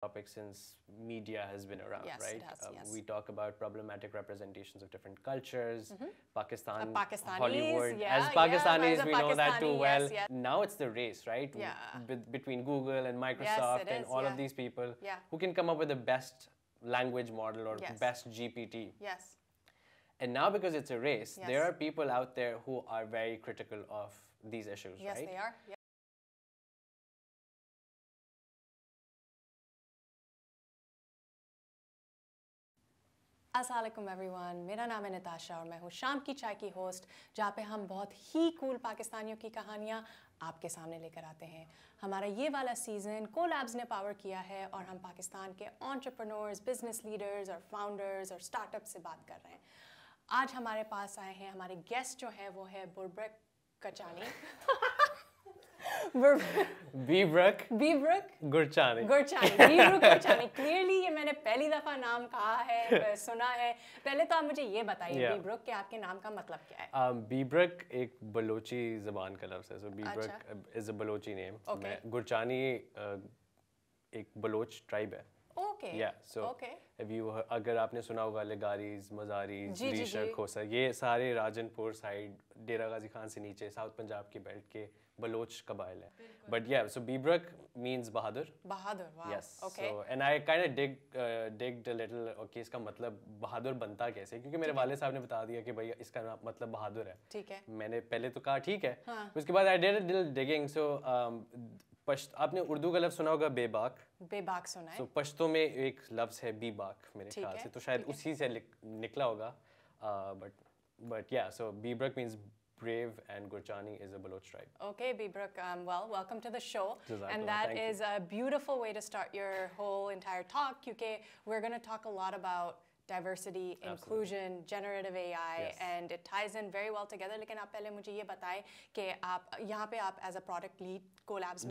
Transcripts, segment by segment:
topic since media has been around, yes, right? Has, uh, yes. We talk about problematic representations of different cultures, mm-hmm. Pakistan, uh, Hollywood. Yeah, as Pakistanis, yeah, we Pakistani, know that too well. Yes, now it's the race, right? Yeah. between Google and Microsoft and is, all of these people who can come up with the best language model or best GPT. Yes. And now because it's a race, there are people out there who are very critical of these issues, right? Yes, they are. असलम everyone मेरा नाम है नताशा और मैं हूँ शाम की चाय की होस्ट जहाँ पे हम बहुत ही कूल पाकिस्तानियों की कहानियाँ आपके सामने लेकर आते हैं हमारा ये वाला सीज़न को लैब्स ने पावर किया है और हम पाकिस्तान के ऑन्टरप्रनोर्स बिजनेस लीडर्स और फाउंडर्स और स्टार्टअप से बात कर रहे हैं आज हमारे पास आए हैं हमारे गेस्ट जो हैं वो है बुरब्रक कचानी बीब्रक बीब्रक गुरचानी गुरचानी बीब्रक गुरचानी क्लियरली ये मैंने पहली दफा नाम कहा है सुना है पहले तो आप मुझे ये बताइए yeah. बीब्रक के आपके नाम का मतलब क्या है um, बीब्रक एक बलोची जबान का लफ्ज है so Bibrak is a Balochi name मैं गुरचानी uh, एक बलोच ट्राइब है okay yeah so have you अगर आपने सुना होगा लगारीज मजारीज रीशर खोसा ये सारे राजनपुर साइड डेरा गाजी खान से नीचे साउथ पंजाब के बेल्ट के बलोच कबाइल है but yeah, so Bibrak means बहादुर बहादुर wow. Yes. Okay. So, and I kind of dig, uh, digged a little, इसका मतलब बहादुर बनता कैसे क्योंकि मेरे वाले साहब ने बता दिया कि भाई इसका मतलब बहादुर है ठीक है मैंने पहले तो कहा ठीक है हाँ. उसके बाद आई डिड डिगिंग सो पश्त आपने उर्दू का लफ्ज सुना होगा बेबाक बेबाक सुना है so, पश्तों में एक लफ्ज है बीबाक मेरे ख्याल से तो शायद उसी से निकला होगा but but yeah so Bibrak means Brave and Gurjani is a Baloch tribe. Okay, Bibrak, um, well, welcome to the show. and that is you. a beautiful way to start your whole entire talk, QK. We're going to talk a lot about diversity, Absolutely. inclusion, generative AI, yes. and it ties in very well together. But first, पहले मुझे ये बताएं कि as a product lead collabs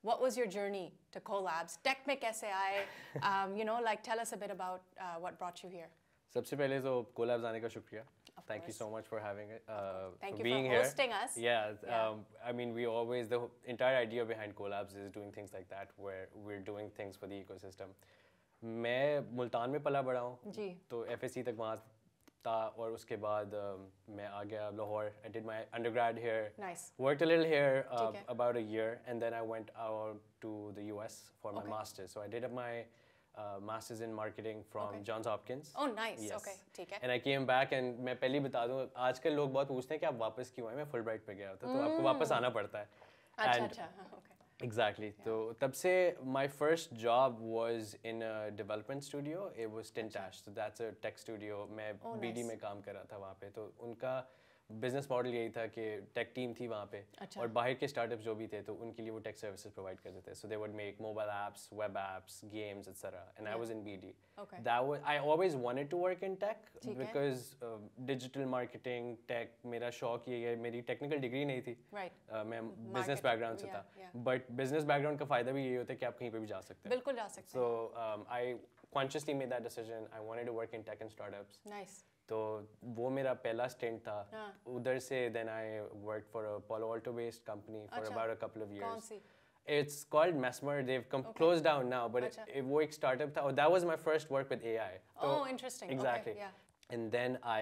What was your journey to collabs? Tech में कैसे आए? um, you know, like tell us a bit about uh, what brought you here. सबसे पहले तो collabs आने का of Thank course. you so much for having it. Uh, Thank for you being for hosting here. us. Yeah, yeah. Um, I mean, we always, the entire idea behind Collabs is doing things like that, where we're doing things for the ecosystem. मैं मुल्तान में पला बड़ा हूँ तो F तक वहाँ था और उसके बाद मैं आ गया Lahore I did my undergrad here work little here about a year and then I went out to the US for my masters so I did my Uh, masters in marketing from okay. Johns Hopkins. Oh nice. Yes. Okay, ठीक है. And I came back and मैं पहले ही बता दूँ आजकल लोग बहुत पूछते हैं कि आप वापस क्यों आए मैं फुल ब्राइट पे गया था mm. तो आपको वापस आना पड़ता है. अच्छा and अच्छा okay. Exactly. Yeah. तो तब से my first job was in a development studio. It was Tintash. So that's a tech studio. मैं oh, BD nice. में काम कर रहा था वहाँ पे तो उनका बिजनेस मॉडल यही था कि टेक टीम थी वहाँ पे अच्छा। और बाहर के स्टार्टअप जो भी थे तो उनके लिए वो टेक सर्विसेज प्रोवाइड करते थे so they would make mobile apps web apps games etcetera and I was in BD that was I always wanted to work in tech because digital marketing tech मेरा शौक ये है मेरी technical degree नहीं थी right. uh, मैं business background से था बट बिजनेस बैकग्राउंड का फायदा भी यही होता है कि आप कहीं पे भी जा सकते हैं बिल्कुल जा सकते हैं so I consciously made that decision I wanted to work in tech and startups nice तो वो मेरा पहला स्टेंट था हाँ. उधर से then I work for a Palo Alto based company for about a couple of years It's called Mesmer. They've come closed down now, but it, it startup. that was my first work with AI. oh, interesting. Exactly. And then I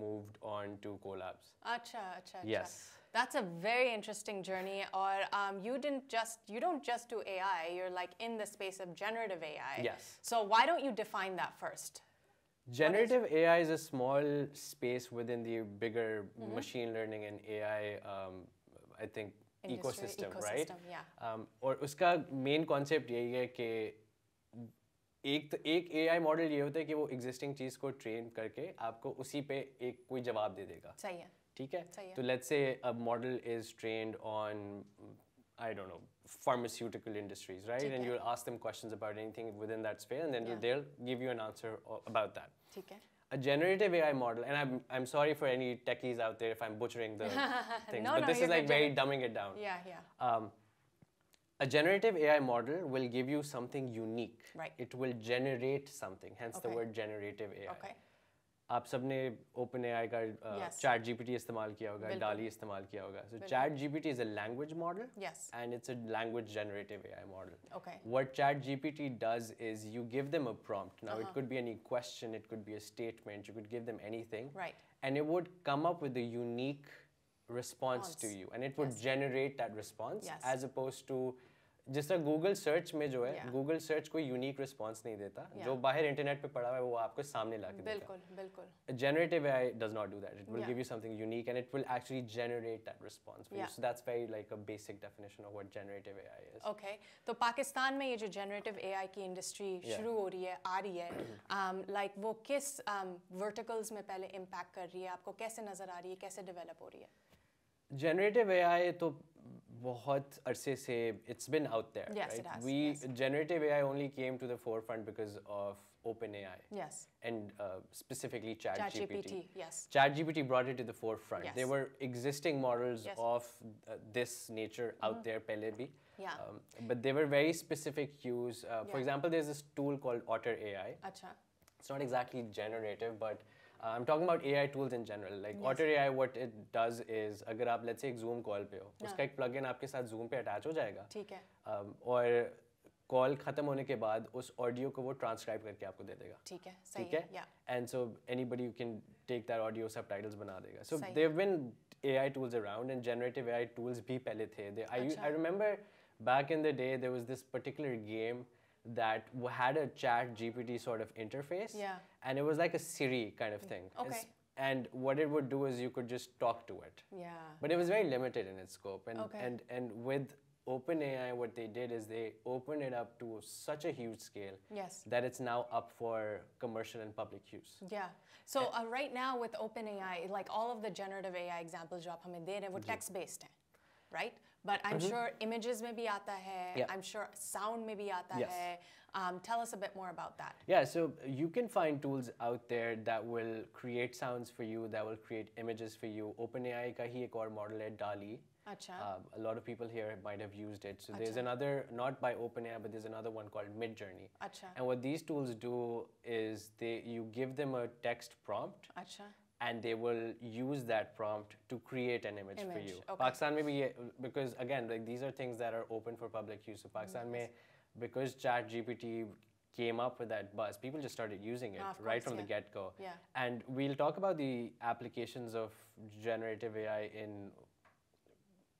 moved on to Collabs. Acha, acha, Yes. That's a very interesting journey. Or um, you didn't just you don't just do AI. You're like in the space of generative AI. Yes. So why don't you define that first? Generative AI is a small space within the bigger mm-hmm. machine learning and AI, um, I think, ecosystem, right? Yeah. Um, और उसका main concept यही है कि एक तो एक AI model ये होता है कि वो एग्जिस्टिंग चीज को ट्रेन करके आपको उसी पे एक कोई जवाब दे देगा सही है I don't know, pharmaceutical industries, right? And you ask them questions about anything within that sphere, and then they'll give you an answer about that. A generative AI model, and I'm I'm sorry for any techies out there if I'm butchering the things, no, but no, this is like very dumbing it down. Yeah, yeah. Um, a generative AI model will give you something unique. Right. It will generate something, hence okay. the word generative AI. Okay. आप सब ने open ए आई का chat GPT इस्तेमाल किया होगा डाली इस्तेमाल किया होगा so ChatGPT is a language model and it's a language generative A I model what ChatGPT does is you give them a prompt now it could be any question it could be a statement you could give them anything and it would come up with a unique response to you and it would yes. generate that response yes. as opposed to जिस तरह Google search में जो है Google search कोई unique response नहीं देता yeah. जो बाहर इंटरनेट पे पड़ा हुआ है वो आपको सामने ला के बिल्कुल बिल्कुल generative AI does not do that it will give you something unique and it will actually generate that response so that's very like a basic definition of what generative AI is okay तो पाकिस्तान में ये जो generative AI की industry yeah. शुरू हो रही है आ रही है लाइक um, like वो किस वर्टिकल्स um, में पहले इम्पैक्ट कर रही है आपको कैसे नजर आ रही है कैसे डेवलप हो रही है जनरेटिव एआई तो it's been out there. Out there right we generative AI only came to the forefront because of OpenAI. Yes. And uh, specifically ChatGPT. ChatGPT, yes. ChatGPT brought it to the forefront. Yes. There were existing models of uh, this nature out mm. there पहले भी. Yeah. Um, but they were very specific use. Uh, For example, there's this tool called Otter AI. Achha. It's not exactly generative, but I am talking about a tools in general like Otter a what it does is अगर आप let's एक zoom call पे हो हाँ। उसका एक plugin आपके साथ जूम पे अटैच हो जाएगा ठीक है um, और कॉल खत्म होने के बाद उस ऑडियो को वो ट्रांसक्राइब करके आपको दे देगा ठीक है सही ठीक है and so anybody you can take that audio subtitles बना देगा so they've been AI tools around and generative AI tools भी पहले थे they I I remember back in the day there was this particular game that had a chat GPT sort of interface. Yeah. And it was like a Siri kind of thing. Okay. and what it would do is you could just talk to it. Yeah. But it was very limited in its scope. And, okay. and, and with OpenAI, what they did is they opened it up to such a huge scale yes. that it's now up for commercial and public use. Yeah. So uh, right now with OpenAI, like all of the generative AI examples you आप हमें दे text based right? but I'm mm-hmm. sure images maybe भी hai. Yeah. I'm sure sound maybe भी आता yes. है. Um, tell us a bit more about that. Yeah, so you can find tools out there that will create sounds for you, that will create images for you. OpenAI ka hi ek aur model hai DALI. Um, a lot of people here might have used it. So Achha. there's another, not by OpenAI, but there's another one called Midjourney. And what these tools do is they you give them a text prompt. Achha and they will use that prompt to create an image, image. for you. Okay. Pakistan may be because again, like these are things that are open for public use. So Pakistan yes. may, because Chat GPT came up with that buzz, people just started using it right from yeah. the get go. Yeah. And we'll talk about the applications of generative AI in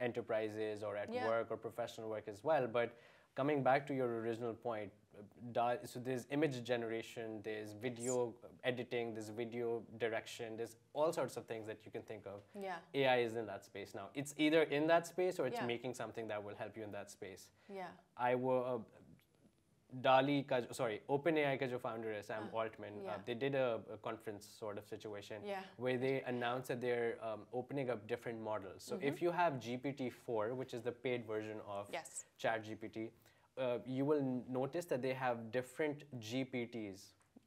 enterprises or at yeah. work or professional work as well. But coming back to your original point, so there's image generation, there's video editing, there's video direction, there's all sorts of things that you can think of. Yeah. AI is in that space now. It's either in that space or it's yeah. making something that will help you in that space. Yeah. I will. Uh, Dali ka, sorry, OpenAI co founder is Sam uh, Altman. Uh, yeah. Uh, they did a, a, conference sort of situation yeah. where they announced that they're um, opening up different models. So mm -hmm. if you have GPT-4, which is the paid version of yes. ChatGPT, uh, you will notice that they have different GPTs.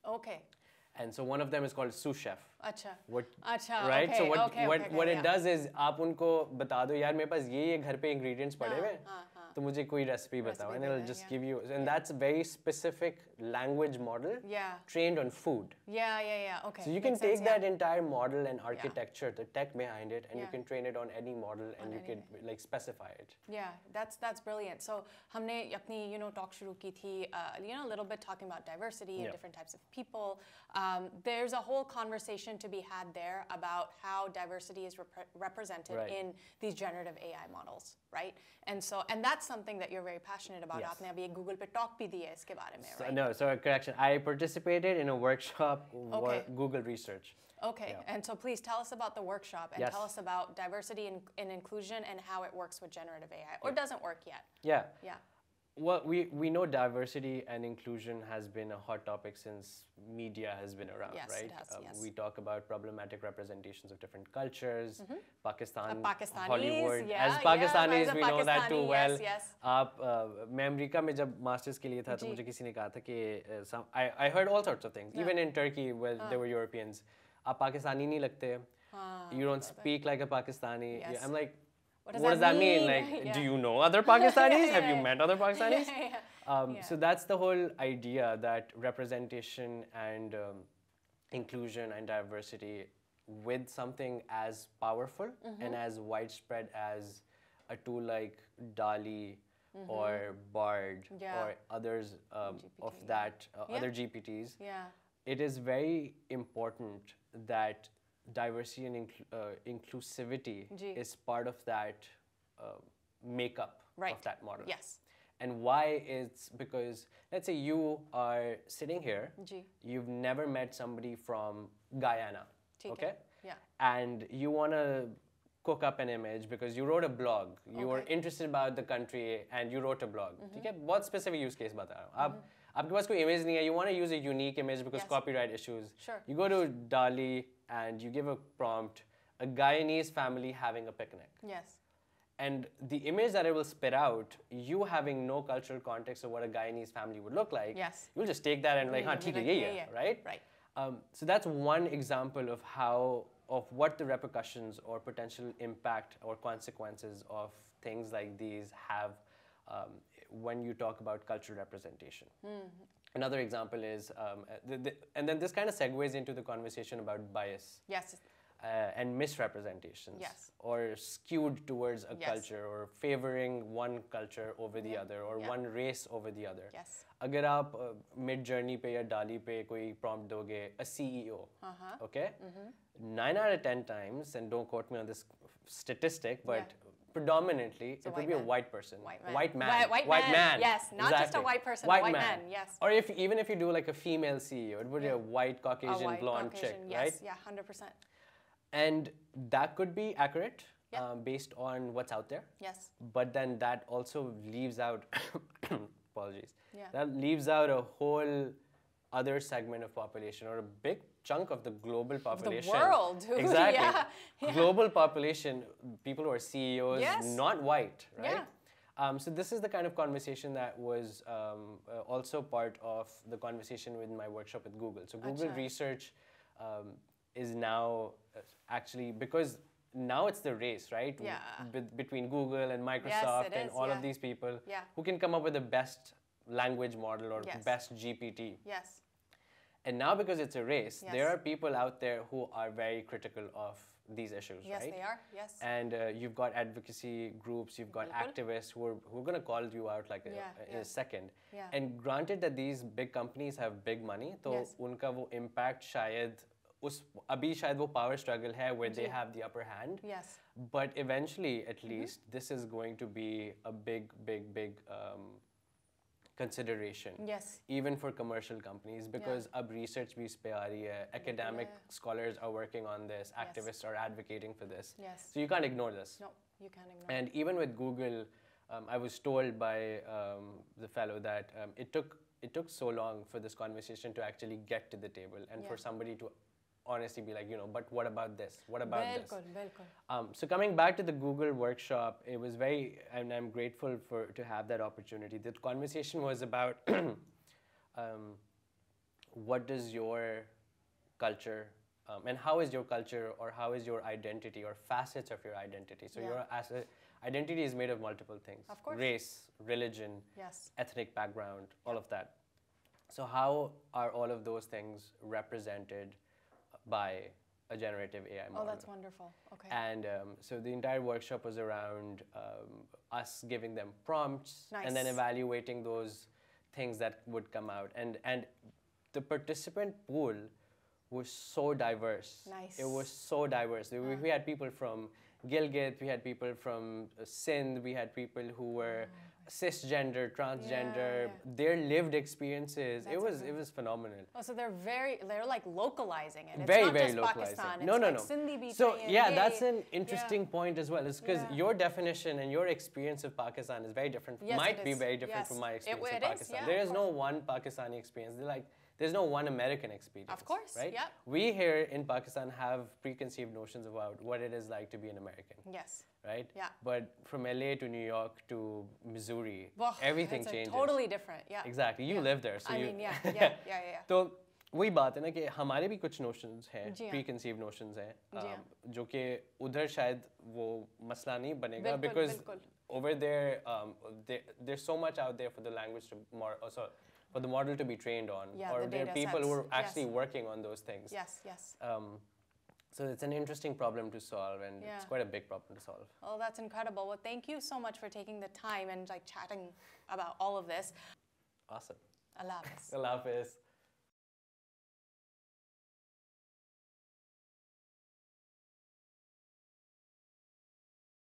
Okay. And so one of them is called sous chef. Acha. What, Acha, right? Okay, so what okay, what, okay, what yeah. it does is आप उनको बता दो यार मेरे पास ये ये घर पे ingredients पड़े हुए हैं तो मुझे कोई रेसिपी बताओ and it just give you and that's very specific language model trained on food yeah yeah yeah okay so you can take that entire model and architecture the tech behind it and you can train it on any model and you can like specify it yeah that's that's brilliant so हमने अपनी you know talk शुरू की थी you know little bit talking about diversity and different types of people there is a whole conversation to be had there about how diversity is represented in these generative AI models, right? And so and that's that's something that you're very passionate about. Yes. आपने अभी a Google पे talk भी दी है इसके बारे right? So, no, so correction. I participated in a workshop okay. Google research. Okay, yeah. and so please tell us about the workshop and yes. tell us about diversity and, and, inclusion and how it works with generative AI or yeah. doesn't work yet. Yeah. Yeah well, we, we know diversity and inclusion has been a hot topic since media has been around, yes, right? Has, uh, yes. We talk about problematic representations of different cultures, mm -hmm. Pakistan, uh, Pakistanis, Hollywood. Yeah, as Pakistanis, yeah, we know Pakistani, that too well. Yes, uh, yes. आप, uh, मैं America में जब masters के लिए था तो मुझे किसी ने कहा था कि I heard all sorts of things even in Turkey well there were Europeans आप पाकिस्तानी नहीं लगते you don't speak like a Pakistani I'm like what does, what that, does mean? that, mean? Like, yeah. do you know other Pakistanis? yeah, Have you met other Pakistanis? Um, so that's the whole idea that representation and um, inclusion and diversity with something as powerful mm-hmm. and as widespread as a tool like DALI mm-hmm. or BARD or others um, of that, uh, other GPTs. It is very important that diversity and incl uh, inclusivity Gee. is part of that uh, makeup right. of that model. Yes. And why it's because let's say you are sitting here, Gee. you've never met somebody from Guyana, TK. okay? Yeah. And you want to cook up an image because you wrote a blog, you okay. were interested about the country and you wrote a blog. Mm -hmm. specific use case बता रहा you want to use a unique image because copyright issues. Unique image because copyright issues you go to DALL-E and you a Guyanese family having a picnic. Yes. And the image that it will spit out, you having no cultural context of what a Guyanese family would look like, yes. you'll just take that and like, yeah, huh, like, yeah, yeah, yeah, right? Right. Um, so that's one example of how, of what the repercussions or potential impact or consequences of things like these have um, when you talk about cultural representation. Mm. Another example is, um, the, the, and then this kind of segues into the conversation about bias. Yes. Uh, and misrepresentations yes. or skewed towards a yes. culture or favoring one culture over the yeah. other or yeah. one race over the other yes. अगर आप mid journey पे या डाली पे कोई prompt दोगे a CEO, uh-huh. okay? Mm-hmm. 9 out of 10 times and don't quote me on this statistic but yeah predominantly it would be man. a white person white man white man, white, white white man. man. yes not exactly. just a white person white, white man. man. yes or if even if you do like a female ceo it would be a white caucasian a white blonde caucasian, chick yes. right yeah 100% and that could be accurate yep. um, based on what's out there yes but then that also leaves out apologies yeah. that leaves out a whole other segment of population or a big chunk of the global population. The world. Who, exactly. Yeah, yeah. Global population, people who are CEOs, yes. not white, right? Yeah. Um, so this is the kind of conversation that was um, uh, also part of the conversation with my workshop with Google. So Google Research um, is now uh, actually because now it's the race, right? Yeah. Be between Google and Microsoft yes, and is, all yeah. of these people yeah. who can come up with the best language model or yes. best GPT. Yes. And now, because it's a race, yes. there are people out there who are very critical of these issues, yes, right? Yes, they are. Yes. And uh, you've got advocacy groups, you've got activists who are who are going to call you out like a, yeah, a, in yeah. a second. Yeah. And granted that these big companies have big money, तो yes. उनका वो impact शायद उस अभी शायद वो power struggle है where they have the upper hand. Yes. But eventually, at mm-hmm. least, this is going to be a big, big, big. Um, consideration. Yes. Even for commercial companies, because yeah. ab research bhi pe aa hai. Academic yeah. scholars are working on this. Activists yes. are advocating for this. Yes. So you can't ignore this. No, you can't ignore. And even with Google, um, I was told by um, the fellow that um, it took it took so long for this conversation to actually get to the table and yeah. for somebody to honestly be like, you know, but what about this? What about this? Um, so coming back to the Google workshop, it was very, and I'm grateful for to have that opportunity. The conversation was about um, what does your culture um, and how is your culture or how is your identity or facets of your identity? So yeah. your as identity is made of multiple things. Of course. Race, religion, yes. ethnic background, all of that. So how are all of those things represented by a generative AI model. Oh, that's wonderful. Okay. And um, so the entire workshop was around um, us giving them prompts nice. and then evaluating those things that would come out. And and the participant pool was so diverse. Nice. It was so diverse. We, we, uh. had people from Gilgit, we had people from Sindh, we had people who were. Oh cisgender, transgender, yeah, yeah. their lived experiences. That's it was it was phenomenal. Oh, so they're very they're like localizing it. It's very not very just localizing. Pakistan. No, no, like no. Sindhi so yeah, that's an interesting yeah. point as well. It's because your definition and your experience of Pakistan is very different. yes, might be very different yes. from my experience it, it of Pakistan. Is, there is no one Pakistani experience. They're like there's no one American experience. Of course, right? Yep. We here in Pakistan have preconceived notions about what it is like to be an American. Yes right? Yeah. But from LA to New York to Missouri, well, everything changes. Totally different. Yeah. Exactly. You yeah. live there, so I you. mean, yeah, yeah, yeah, yeah. yeah. तो वही बात है ना कि हमारे भी कुछ notions हैं, preconceived notions हैं, um, जो कि उधर शायद वो मसला नहीं बनेगा, बिल्कुल, because बिल्कुल. over there, um, there, there's so much out there for the language to more. Oh, sorry, for the model to be trained on, yeah, or the there people who are actually working on those things. Yes, yes. Um, so it's an interesting problem to solve, and yeah. it's quite a big problem to solve. Oh, that's incredible. Well, thank you so much for taking the time and like chatting about all of this. Awesome. this. I love this.